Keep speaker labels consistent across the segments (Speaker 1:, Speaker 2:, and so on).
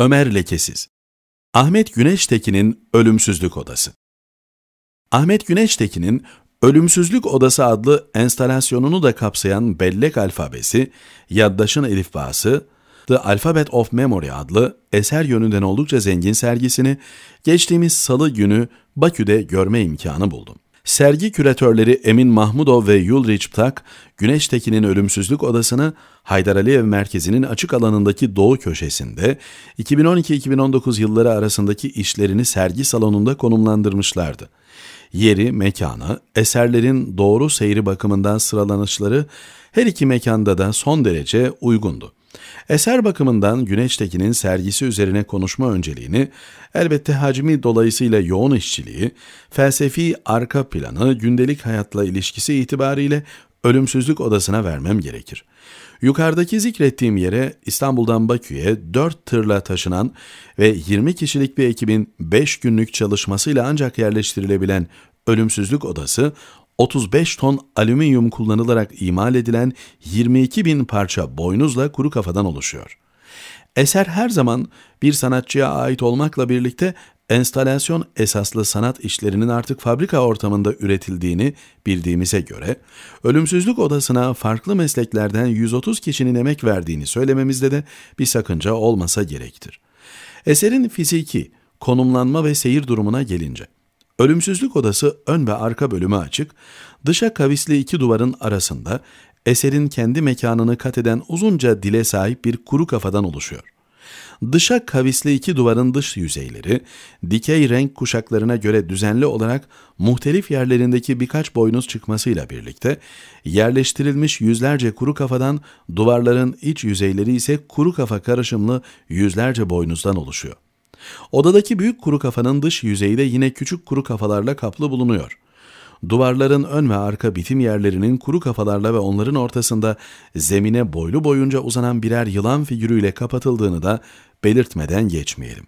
Speaker 1: Ömer Lekesiz Ahmet Güneştekin'in Ölümsüzlük Odası Ahmet Güneştekin'in Ölümsüzlük Odası adlı enstalasyonunu da kapsayan bellek alfabesi, Yaddaş'ın elifbası, The Alphabet of Memory adlı eser yönünden oldukça zengin sergisini geçtiğimiz salı günü Bakü'de görme imkanı buldum. Sergi küratörleri Emin Mahmudov ve Yulrich Tak, Güneştekin'in ölümsüzlük odasını Haydar Aliyev Merkezi'nin açık alanındaki doğu köşesinde 2012-2019 yılları arasındaki işlerini sergi salonunda konumlandırmışlardı. Yeri, mekanı, eserlerin doğru seyri bakımından sıralanışları her iki mekanda da son derece uygundu. Eser bakımından Güneştekin'in sergisi üzerine konuşma önceliğini, elbette hacmi dolayısıyla yoğun işçiliği, felsefi arka planı gündelik hayatla ilişkisi itibariyle ölümsüzlük odasına vermem gerekir. Yukarıdaki zikrettiğim yere İstanbul'dan Bakü'ye 4 tırla taşınan ve 20 kişilik bir ekibin 5 günlük çalışmasıyla ancak yerleştirilebilen ölümsüzlük odası 35 ton alüminyum kullanılarak imal edilen 22 bin parça boynuzla kuru kafadan oluşuyor. Eser her zaman bir sanatçıya ait olmakla birlikte enstalasyon esaslı sanat işlerinin artık fabrika ortamında üretildiğini bildiğimize göre, ölümsüzlük odasına farklı mesleklerden 130 kişinin emek verdiğini söylememizde de bir sakınca olmasa gerektir. Eserin fiziki, konumlanma ve seyir durumuna gelince, Ölümsüzlük odası ön ve arka bölümü açık, dışa kavisli iki duvarın arasında eserin kendi mekanını kat eden uzunca dile sahip bir kuru kafadan oluşuyor. Dışa kavisli iki duvarın dış yüzeyleri, dikey renk kuşaklarına göre düzenli olarak muhtelif yerlerindeki birkaç boynuz çıkmasıyla birlikte, yerleştirilmiş yüzlerce kuru kafadan, duvarların iç yüzeyleri ise kuru kafa karışımlı yüzlerce boynuzdan oluşuyor. Odadaki büyük kuru kafanın dış yüzeyi de yine küçük kuru kafalarla kaplı bulunuyor. Duvarların ön ve arka bitim yerlerinin kuru kafalarla ve onların ortasında zemine boylu boyunca uzanan birer yılan figürüyle kapatıldığını da belirtmeden geçmeyelim.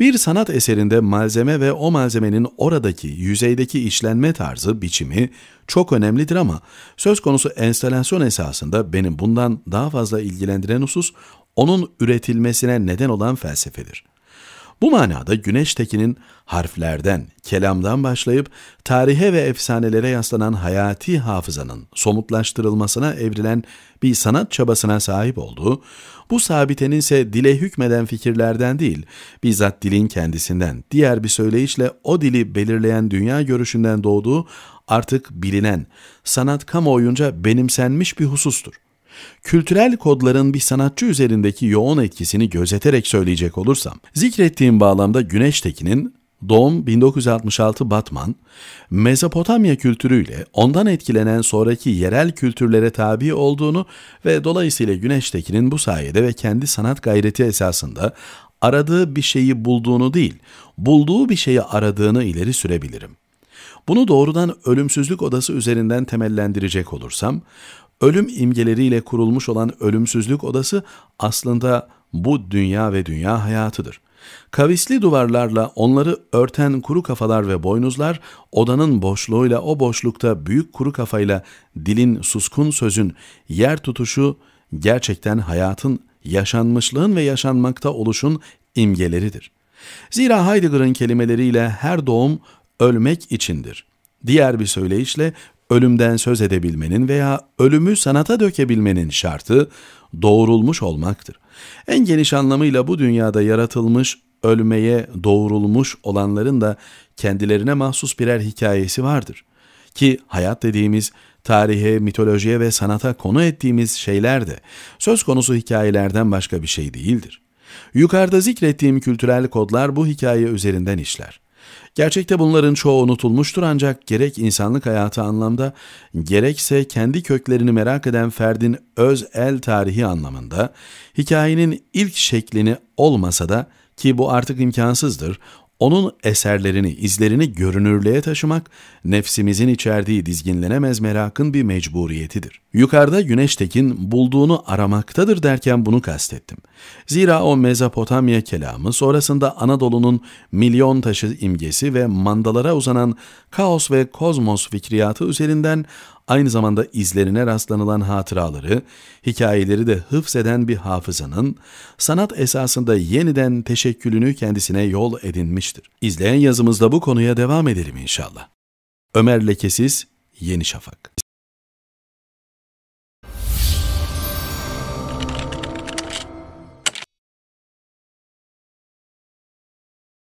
Speaker 1: Bir sanat eserinde malzeme ve o malzemenin oradaki yüzeydeki işlenme tarzı, biçimi çok önemlidir ama söz konusu enstalasyon esasında benim bundan daha fazla ilgilendiren husus onun üretilmesine neden olan felsefedir.'' Bu manada Güneş Tekin'in harflerden, kelamdan başlayıp tarihe ve efsanelere yaslanan hayati hafızanın somutlaştırılmasına evrilen bir sanat çabasına sahip olduğu, bu sabitenin ise dile hükmeden fikirlerden değil, bizzat dilin kendisinden, diğer bir söyleyişle o dili belirleyen dünya görüşünden doğduğu artık bilinen, sanat kamuoyunca benimsenmiş bir husustur. Kültürel kodların bir sanatçı üzerindeki yoğun etkisini gözeterek söyleyecek olursam, zikrettiğim bağlamda Güneştekin'in Doğum 1966 Batman, Mezopotamya kültürüyle ondan etkilenen sonraki yerel kültürlere tabi olduğunu ve dolayısıyla Güneştekin'in bu sayede ve kendi sanat gayreti esasında aradığı bir şeyi bulduğunu değil, bulduğu bir şeyi aradığını ileri sürebilirim. Bunu doğrudan ölümsüzlük odası üzerinden temellendirecek olursam, Ölüm imgeleriyle kurulmuş olan ölümsüzlük odası aslında bu dünya ve dünya hayatıdır. Kavisli duvarlarla onları örten kuru kafalar ve boynuzlar, odanın boşluğuyla o boşlukta büyük kuru kafayla dilin suskun sözün yer tutuşu gerçekten hayatın, yaşanmışlığın ve yaşanmakta oluşun imgeleridir. Zira Heidegger'ın kelimeleriyle her doğum ölmek içindir. Diğer bir söyleyişle ölümden söz edebilmenin veya ölümü sanata dökebilmenin şartı doğrulmuş olmaktır. En geniş anlamıyla bu dünyada yaratılmış, ölmeye doğrulmuş olanların da kendilerine mahsus birer hikayesi vardır. Ki hayat dediğimiz tarihe, mitolojiye ve sanata konu ettiğimiz şeyler de söz konusu hikayelerden başka bir şey değildir. Yukarıda zikrettiğim kültürel kodlar bu hikaye üzerinden işler. Gerçekte bunların çoğu unutulmuştur ancak gerek insanlık hayatı anlamda, gerekse kendi köklerini merak eden ferdin öz el tarihi anlamında, hikayenin ilk şeklini olmasa da ki bu artık imkansızdır, onun eserlerini, izlerini görünürlüğe taşımak, nefsimizin içerdiği dizginlenemez merakın bir mecburiyetidir. Yukarıda Güneştekin bulduğunu aramaktadır derken bunu kastettim. Zira o Mezopotamya kelamı sonrasında Anadolu'nun milyon taşı imgesi ve mandalara uzanan kaos ve kozmos fikriyatı üzerinden aynı zamanda izlerine rastlanılan hatıraları, hikayeleri de hıfzeden bir hafızanın sanat esasında yeniden teşekkülünü kendisine yol edinmiştir. İzleyen yazımızda bu konuya devam edelim inşallah. Ömer Lekesiz Yeni Şafak